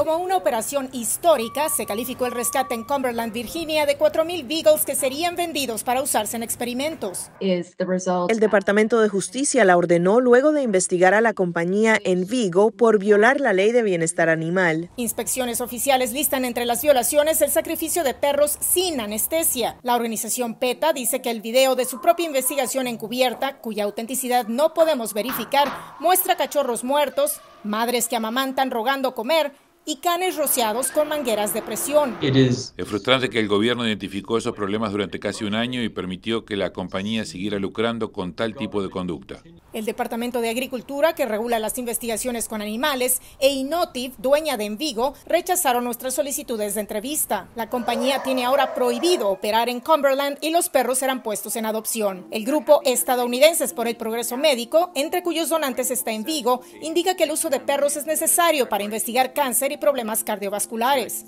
Como una operación histórica, se calificó el rescate en Cumberland, Virginia, de 4.000 Beagles que serían vendidos para usarse en experimentos. El Departamento de Justicia la ordenó luego de investigar a la compañía en Vigo por violar la ley de bienestar animal. Inspecciones oficiales listan entre las violaciones el sacrificio de perros sin anestesia. La organización PETA dice que el video de su propia investigación encubierta, cuya autenticidad no podemos verificar, muestra cachorros muertos, madres que amamantan rogando comer, y canes rociados con mangueras de presión. Es frustrante que el gobierno identificó esos problemas durante casi un año y permitió que la compañía siguiera lucrando con tal tipo de conducta. El Departamento de Agricultura, que regula las investigaciones con animales, e Inotiv, dueña de Envigo, rechazaron nuestras solicitudes de entrevista. La compañía tiene ahora prohibido operar en Cumberland y los perros serán puestos en adopción. El grupo Estadounidenses por el Progreso Médico, entre cuyos donantes está Envigo, indica que el uso de perros es necesario para investigar cáncer y problemas cardiovasculares.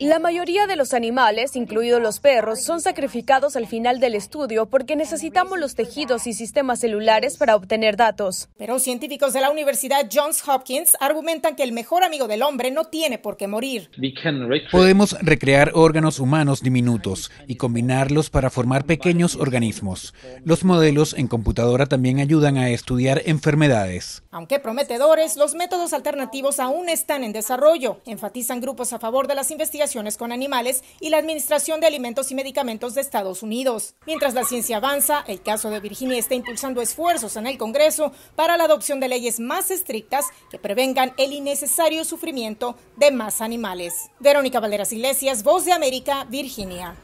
La mayoría de los animales, incluidos los perros, son sacrificados al final del estudio porque necesitamos los tejidos y sistemas celulares para obtener tener datos. Pero científicos de la Universidad Johns Hopkins argumentan que el mejor amigo del hombre no tiene por qué morir. Podemos recrear órganos humanos diminutos y combinarlos para formar pequeños organismos. Los modelos en computadora también ayudan a estudiar enfermedades. Aunque prometedores, los métodos alternativos aún están en desarrollo. Enfatizan grupos a favor de las investigaciones con animales y la Administración de Alimentos y Medicamentos de Estados Unidos. Mientras la ciencia avanza, el caso de Virginia está impulsando esfuerzos en el Congreso para la adopción de leyes más estrictas que prevengan el innecesario sufrimiento de más animales. Verónica Valderas Iglesias, Voz de América, Virginia.